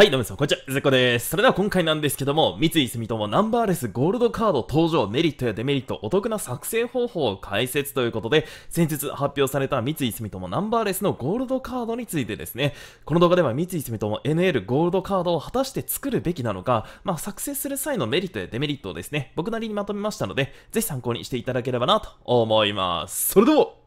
はい、どうもさん、こんにちは、ずこです。それでは今回なんですけども、三井住友ナンバーレスゴールドカード登場メリットやデメリット、お得な作成方法を解説ということで、先日発表された三井住友ナンバーレスのゴールドカードについてですね、この動画では三井住友 NL ゴールドカードを果たして作るべきなのか、まあ、作成する際のメリットやデメリットをですね、僕なりにまとめましたので、ぜひ参考にしていただければなと思います。それでは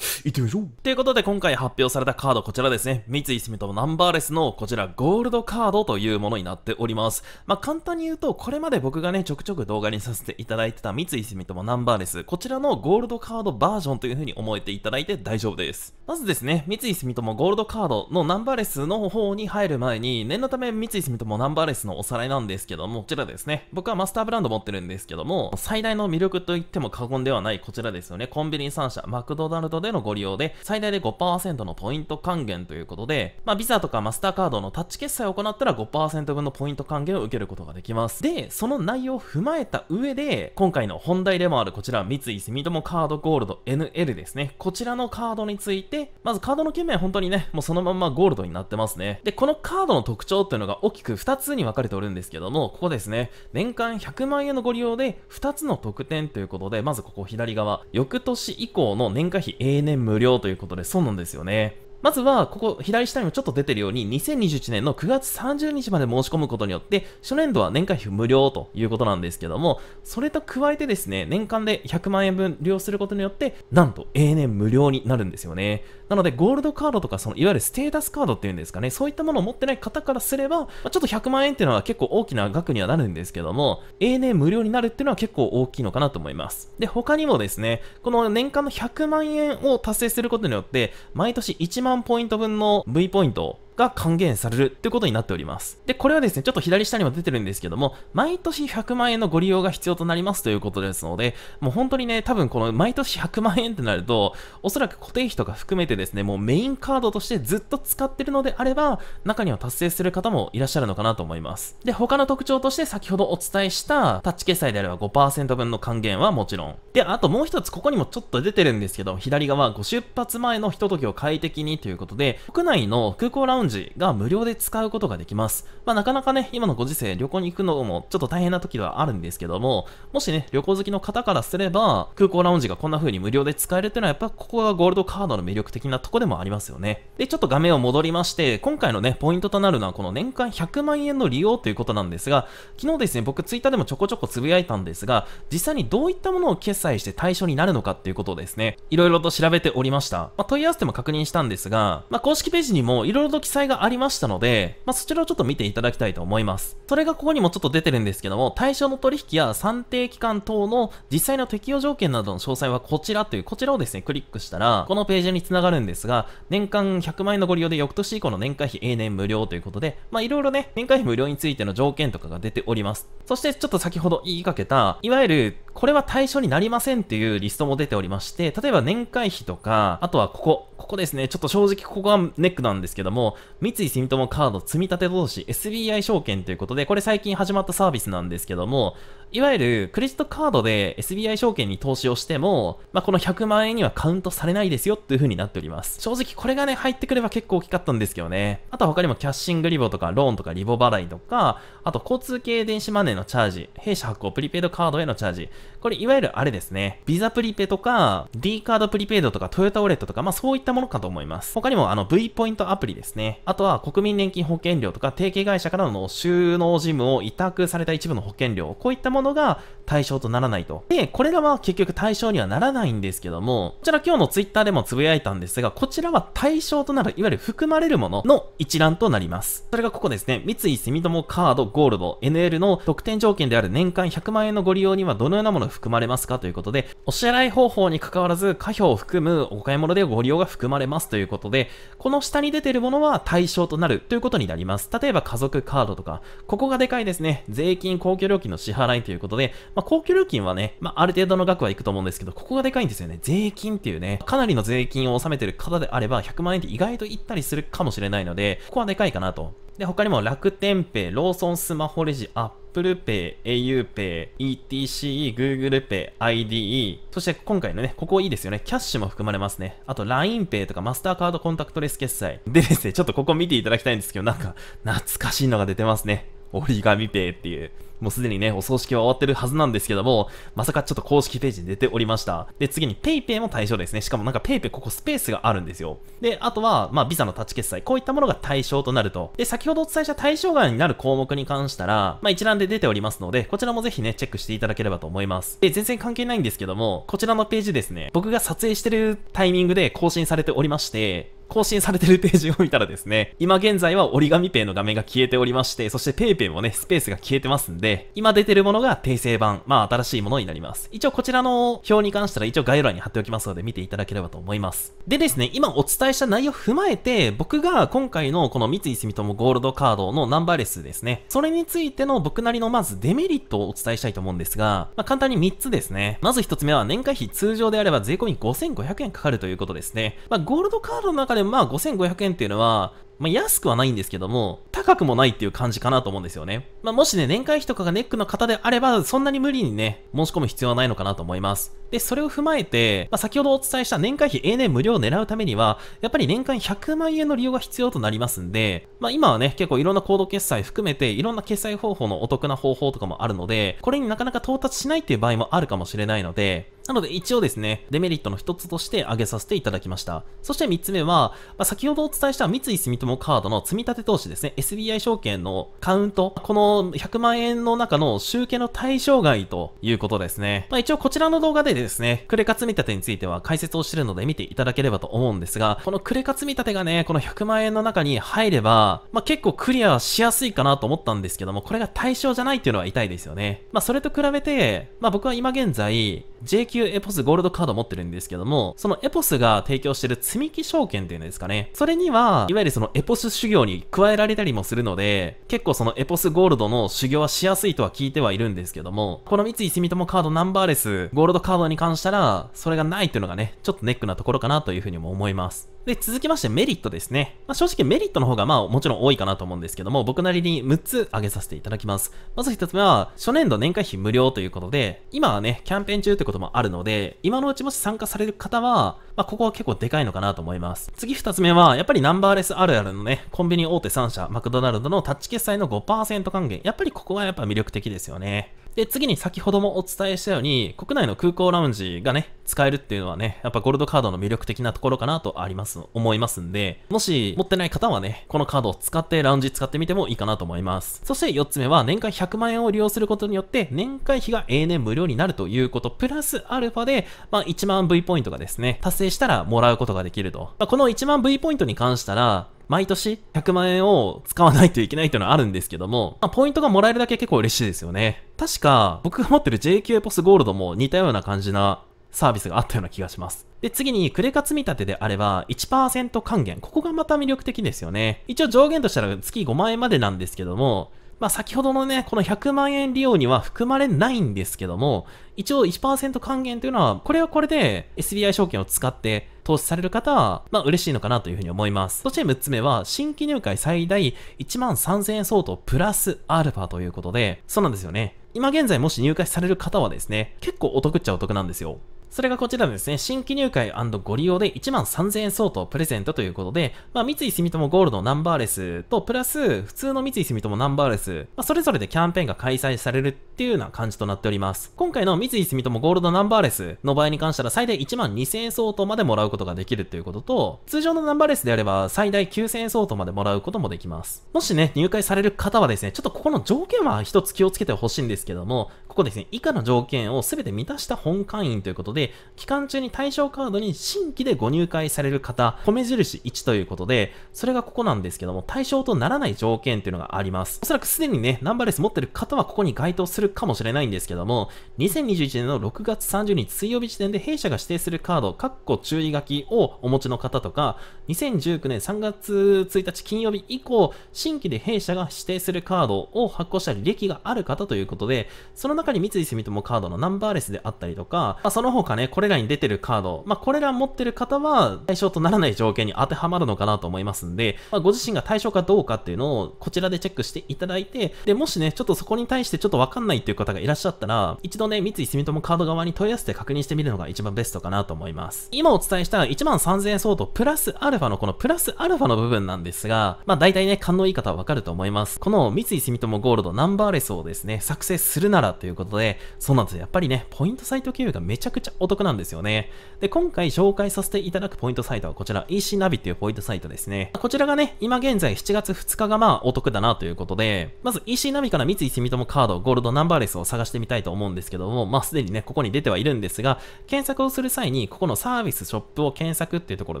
行ってみましょうということで今回発表されたカードこちらですね。三井住友ナンバーレスのこちらゴールドカードというものになっております。まあ簡単に言うとこれまで僕がねちょくちょく動画にさせていただいてた三井住友ナンバーレスこちらのゴールドカードバージョンという風に思えていただいて大丈夫です。まずですね、三井住友ゴールドカードのナンバーレスの方に入る前に念のため三井住友ナンバーレスのおさらいなんですけどもこちらですね、僕はマスターブランド持ってるんですけども最大の魅力と言っても過言ではないこちらですよね、コンビニ3社、マクドナルドででのご利用で、最大で5%のポイント還元ということで、まあ、ビザとかマスターカードのタッチ決済を行ったら5%分のポイント還元を受けることができます。で、その内容を踏まえた上で、今回の本題でもあるこちら、三井住友カードゴールド NL ですね。こちらのカードについて、まずカードの件名本当にね、もうそのままゴールドになってますね。で、このカードの特徴っていうのが大きく2つに分かれておるんですけども、ここですね、年間100万円のご利用で2つの特典ということで、まずここ左側、翌年以降の年会費永年無料ということで、そうなんですよね。まずは、ここ、左下にもちょっと出てるように、2021年の9月30日まで申し込むことによって、初年度は年会費無料ということなんですけども、それと加えてですね、年間で100万円分利用することによって、なんと永年無料になるんですよね。なので、ゴールドカードとか、その、いわゆるステータスカードっていうんですかね、そういったものを持ってない方からすれば、ちょっと100万円っていうのは結構大きな額にはなるんですけども、永年無料になるっていうのは結構大きいのかなと思います。で、他にもですね、この年間の100万円を達成することによって、毎年1万万ポイント分の V ポイントが還元されるってことになっております。で、これはですね、ちょっと左下にも出てるんですけども、毎年100万円のご利用が必要となりますということですので、もう本当にね、多分この毎年100万円ってなると、おそらく固定費とか含めてですね、もうメインカードとしてずっと使ってるのであれば、中には達成する方もいらっしゃるのかなと思います。で、他の特徴として先ほどお伝えしたタッチ決済であれば5%分の還元はもちろん。で、あともう一つここにもちょっと出てるんですけど、左側ご出発前のひとときを快適にということで、国内の空港ラウンジ時が無料で使うことができます。まあ、なかなかね、今のご時世、旅行に行くのもちょっと大変な時ではあるんですけども、もしね、旅行好きの方からすれば、空港ラウンジがこんな風に無料で使えるっていうのは、やっぱここがゴールドカードの魅力的なとこでもありますよね。で、ちょっと画面を戻りまして、今回のね、ポイントとなるのは、この年間100万円の利用ということなんですが、昨日ですね、僕ツイッターでもちょこちょこつぶやいたんですが、実際にどういったものを決済して対象になるのかっていうことをですね、いろいろと調べておりました。まあ、問い合わせても確認したんですが、まあ、公式ページにもいろいろと記載載がありましたので、まあ、そちらをちょっと見ていただきたいと思います。それがここにもちょっと出てるんですけども、対象の取引や算定期間等の実際の適用条件などの詳細はこちらという、こちらをですね、クリックしたら、このページに繋がるんですが、年間100万円のご利用で翌年以降の年会費永年無料ということで、まあいろいろね、年会費無料についての条件とかが出ております。そしてちょっと先ほど言いかけた、いわゆるこれは対象になりませんっていうリストも出ておりまして、例えば年会費とか、あとはここ、ここですね、ちょっと正直ここがネックなんですけども、三井住友カード積立投資 SBI 証券ということで、これ最近始まったサービスなんですけども、いわゆるクレジットカードで SBI 証券に投資をしても、まあ、この100万円にはカウントされないですよっていう風になっております。正直これがね、入ってくれば結構大きかったんですけどね。あとは他にもキャッシングリボとかローンとかリボ払いとか、あと交通系電子マネーのチャージ、弊社発行プリペイドカードへのチャージ、これいわゆるあれですね。ビザプリペとか、D カードプリペイドとか、トヨタウォレットとか、まあそういったものかと思います。他にもあの V ポイントアプリですね。あとは国民年金保険料とか、提携会社からの収納事務を委託された一部の保険料、こういったものが対象とならないと。で、これらは結局対象にはならないんですけども、こちら今日の Twitter でもつぶやいたんですが、こちらは対象となる、いわゆる含まれるものの一覧となります。それがここですね、三井住友カードゴールド NL の特典条件である年間100万円のご利用にはどのようなものが含まれますかということで、お支払い方法に関わらず、貨票を含むお買い物でご利用が含まれますということで、この下に出てるものは対象となるということになります。例えば家族カードとか、ここがでかいですね。税金、公共料金の支払いということで、まあ、公共料金はね、まあ、ある程度の額はいくと思うんですけど、ここがでかいんですよね。税金っていうね、かなりの税金を納めてる方であれば、100万円って意外と行ったりするかもしれないので、ここはでかいかなと。で、他にも楽天ペイ、ローソンスマホレジ、アップルペイ、au ペイ、etc、Google ペイ、IDE。そして今回のね、ここいいですよね。キャッシュも含まれますね。あと LINE ペイとかマスターカードコンタクトレス決済。でですね、ちょっとここ見ていただきたいんですけど、なんか懐かしいのが出てますね。折り紙ペイっていう。もうすでにね、お葬式は終わってるはずなんですけども、まさかちょっと公式ページに出ておりました。で、次に PayPay も対象ですね。しかもなんか PayPay ここスペースがあるんですよ。で、あとは、まあ、ビザのタッチ決済、こういったものが対象となると。で、先ほどお伝えした対象外になる項目に関したら、まあ、一覧で出ておりますので、こちらもぜひね、チェックしていただければと思います。で、全然関係ないんですけども、こちらのページですね、僕が撮影してるタイミングで更新されておりまして、更新されてるページを見たらですね、今現在は折り紙ペイの画面が消えておりまして、そして PayPay もね、スペースが消えてますんで、で、今出てるものが訂正版、まあ新しいものになります。一応こちらの表に関しては一応概要欄に貼っておきますので見ていただければと思います。でですね、今お伝えした内容を踏まえて、僕が今回のこの三井住友ゴールドカードのナンバーレスですね、それについての僕なりのまずデメリットをお伝えしたいと思うんですが、まあ、簡単に3つですね。まず1つ目は年会費通常であれば税込み5500円かかるということですね。まあゴールドカードの中でまあ5500円っていうのは、まあ、安くはないんですけども、高くもないっていう感じかなと思うんですよね。まあ、もしね、年会費とかがネックの方であれば、そんなに無理にね、申し込む必要はないのかなと思います。で、それを踏まえて、まあ、先ほどお伝えした年会費 n 年無料を狙うためには、やっぱり年間100万円の利用が必要となりますんで、まあ、今はね、結構いろんな行動決済含めて、いろんな決済方法のお得な方法とかもあるので、これになかなか到達しないっていう場合もあるかもしれないので、なので一応ですね、デメリットの一つとして挙げさせていただきました。そして3つ目は、まあ、先ほどお伝えした三井住友カードの積立投資ですね、SBI 証券のカウント、この100万円の中の集計の対象外ということですね。まあ、一応こちらの動画でですね、クレカ積み立てについては解説をしてるので見ていただければと思うんですが、このクレカ積み立てがね、この100万円の中に入れば、まあ、結構クリアしやすいかなと思ったんですけども、これが対象じゃないっていうのは痛いですよね。まあ、それと比べて、まあ、僕は今現在、JQ 旧エポスゴールドカード持ってるんですけども、そのエポスが提供してる積み木証券っていうんですかね。それには、いわゆるそのエポス修行に加えられたりもするので、結構そのエポスゴールドの修行はしやすいとは聞いてはいるんですけども、この三井住友カードナンバーレス、ゴールドカードに関したら、それがないっていうのがね、ちょっとネックなところかなというふうにも思います。で、続きましてメリットですね。まあ、正直メリットの方がまあもちろん多いかなと思うんですけども、僕なりに6つ挙げさせていただきます。まず1つ目は、初年度年会費無料ということで、今はね、キャンペーン中ってこともあるので、今のうちもし参加される方は、まあ、ここは結構でかいのかなと思います。次2つ目は、やっぱりナンバーレスあるあるのね、コンビニ大手3社、マクドナルドのタッチ決済の5%還元。やっぱりここはやっぱ魅力的ですよね。で、次に先ほどもお伝えしたように、国内の空港ラウンジがね、使えるっていうのはね、やっぱゴールドカードの魅力的なところかなとあります、思いますんで、もし持ってない方はね、このカードを使ってラウンジ使ってみてもいいかなと思います。そして4つ目は、年間100万円を利用することによって、年会費が永年無料になるということ、プラスアルファで、まあ、1万 V ポイントがですね、達成したらもらうことができると。まあ、この1万 V ポイントに関したら、毎年100万円を使わないといけないというのはあるんですけども、まあ、ポイントがもらえるだけ結構嬉しいですよね。確か、僕が持ってる JQ ポスゴールドも似たような感じなサービスがあったような気がします。で、次に、クレカ積み立てであれば1、1%還元。ここがまた魅力的ですよね。一応上限としたら月5万円までなんですけども、まあ、先ほどのね、この100万円利用には含まれないんですけども、一応1%還元というのは、これはこれで SBI 証券を使って投資される方は、まあ嬉しいのかなというふうに思います。そして6つ目は、新規入会最大1万3000円相当プラスアルファということで、そうなんですよね。今現在もし入会される方はですね、結構お得っちゃお得なんですよ。それがこちらですね、新規入会ご利用で1万3000円相当プレゼントということで、まあ、三井住友ゴールドナンバーレスと、プラス、普通の三井住友ナンバーレス、まあ、それぞれでキャンペーンが開催されるっていうような感じとなっております。今回の三井住友ゴールドナンバーレスの場合に関したら、最大1万2000円相当までもらうことができるということと、通常のナンバーレスであれば、最大9000円相当までもらうこともできます。もしね、入会される方はですね、ちょっとここの条件は一つ気をつけてほしいんですけども、ここですね、以下の条件を全て満たした本会員ということで、で、期間中に対象カードに新規でご入会される方、米印1ということで、それがここなんですけども、対象とならない条件というのがあります。おそらくすでにね、ナンバーレス持ってる方はここに該当するかもしれないんですけども、2021年の6月30日水曜日時点で弊社が指定するカード、括弧注意書きをお持ちの方とか、2019年3月1日金曜日以降、新規で弊社が指定するカードを発行した履歴がある方ということで、その中に三井住友カードのナンバーレスであったりとか、まあ、その他かね、これらに出てるカード、まあ、これら持ってる方は対象とならない条件に当てはまるのかなと思いますんで、まあ、ご自身が対象かどうかっていうのをこちらでチェックしていただいて、で、もしね、ちょっとそこに対してちょっとわかんないっていう方がいらっしゃったら、一度ね、三井住友カード側に問い合わせて確認してみるのが一番ベストかなと思います。今お伝えした1万3000円相当プラスアルファのこのプラスアルファの部分なんですが、まあ大体ね、勘のいい方はわかると思います。この三井住友ゴールドナンバーレスをですね、作成するならということで、そうなんですよ。やっぱりね、ポイントサイト経由がめちゃくちゃお得なんですよね。で、今回紹介させていただくポイントサイトはこちら EC ナビっていうポイントサイトですね。こちらがね、今現在7月2日がまあお得だなということで、まず EC ナビから三井住友カード、ゴールドナンバーレスを探してみたいと思うんですけども、まあすでにね、ここに出てはいるんですが、検索をする際に、ここのサービスショップを検索っていうところ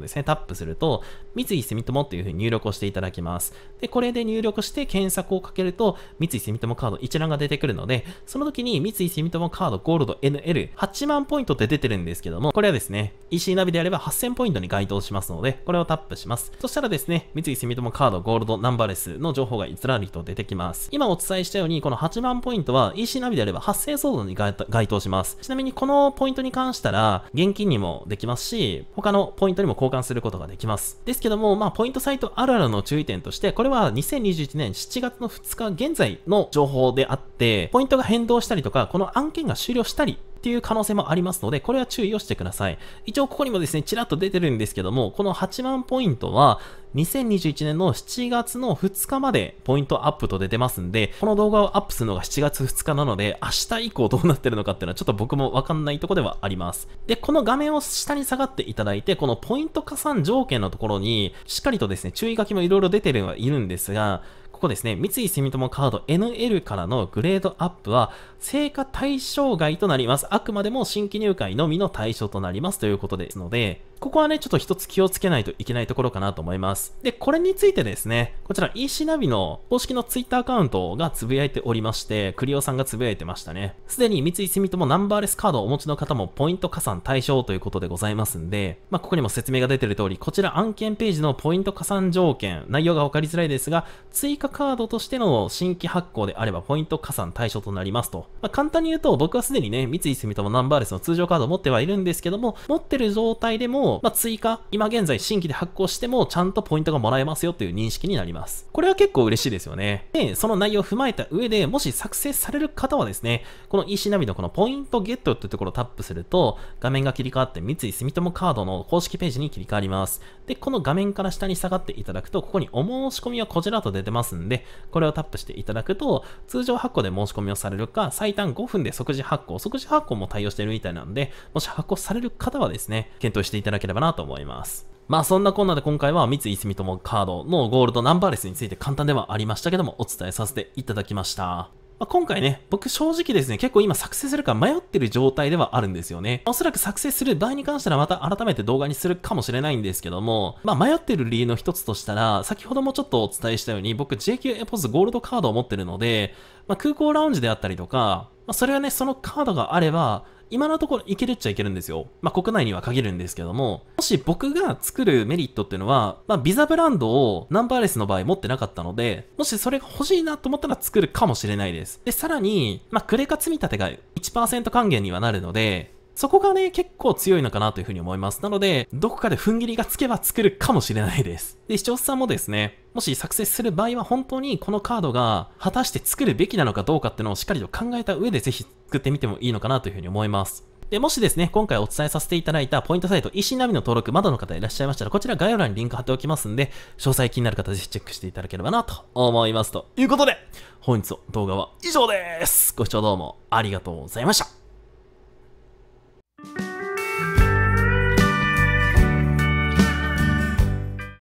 ですね、タップすると、三井住友っていうふうに入力をしていただきます。で、これで入力して検索をかけると、三井住友カード一覧が出てくるので、その時に三井住友カードゴールド NL8 万ポイントって出てるんですけども、これはですね、EC ナビであれば8000ポイントに該当しますので、これをタップします。そしたらですね、三井住友カードゴールドナンバーレスの情報がずらりと出てきます。今お伝えしたように、この8万ポイントは EC ナビであれば8000相当に該当します。ちなみにこのポイントに関したら、現金にもできますし、他のポイントにも交換することができます。ですけども、まあ、ポイントサイトあるあるの注意点として、これは2021年7月の2日現在の情報であって、ポイントが変動したりとか、この案件が終了したりっていう可能性もありますので、これは注意をしてください。一応ここにもですね、ちらっと出てるんですけども、この8万ポイントは、2021年の7月の2日までポイントアップと出てますんで、この動画をアップするのが7月2日なので、明日以降どうなってるのかっていうのはちょっと僕もわかんないとこではあります。で、この画面を下に下がっていただいて、このポイント加算条件のところに、しっかりとですね、注意書きもいろいろ出てるはいるんですが、ここですね、三井住友カード NL からのグレードアップは、成果対象外となります。あくまでも新規入会のみの対象となりますということですので、ここはね、ちょっと一つ気をつけないといけないところかなと思います。で、これについてですね、こちら EC ナビの公式の Twitter アカウントがつぶやいておりまして、クリオさんがつぶやいてましたね。すでに三井住友ナンバーレスカードをお持ちの方もポイント加算対象ということでございますんで、まあ、ここにも説明が出てる通り、こちら案件ページのポイント加算条件、内容がわかりづらいですが、追加カードとしての新規発行であればポイント加算対象となりますと。まあ、簡単に言うと、僕はすでにね、三井住友ナンバーレスの通常カードを持ってはいるんですけども、持ってる状態でもまあ、追加、今現在新規で発行してもちゃんとポイントがもらえますよという認識になります。これは結構嬉しいですよね。で、その内容を踏まえた上で、もし作成される方はですね、この EC ナビのこのポイントゲットというところをタップすると、画面が切り替わって三井住友カードの公式ページに切り替わります。で、この画面から下に下がっていただくと、ここにお申し込みはこちらと出てますんで、これをタップしていただくと、通常発行で申し込みをされるか、最短5分で即時発行、即時発行も対応してるみたいなんで、もし発行される方はですね、検討していただければなと思います。まあそんなこんなで今回は三井住友カードのゴールドナンバーレスについて簡単ではありましたけどもお伝えさせていただきました。まあ、今回ね、僕正直ですね、結構今作成するか迷ってる状態ではあるんですよね。おそらく作成する場合に関してはまた改めて動画にするかもしれないんですけども、まあ迷ってる理由の一つとしたら、先ほどもちょっとお伝えしたように、僕 JQ エポスゴールドカードを持ってるので、まあ空港ラウンジであったりとか、まあそれはね、そのカードがあれば、今のところいけるっちゃいけるんですよ。まあ、国内には限るんですけども、もし僕が作るメリットっていうのは、まあ、ビザブランドをナンバーレスの場合持ってなかったので、もしそれが欲しいなと思ったら作るかもしれないです。で、さらに、まあ、クレカ積み立てが1%還元にはなるので、そこがね、結構強いのかなというふうに思います。なので、どこかで踏ん切りがつけば作るかもしれないです。で、視聴者さんもですね、もし作成する場合は本当にこのカードが果たして作るべきなのかどうかっていうのをしっかりと考えた上でぜひ作ってみてもいいのかなというふうに思います。で、もしですね、今回お伝えさせていただいたポイントサイト、石波の登録、まだの方いらっしゃいましたら、こちら概要欄にリンク貼っておきますんで、詳細気になる方、ぜひチェックしていただければなと思います。ということで、本日の動画は以上です。ご視聴どうもありがとうございました。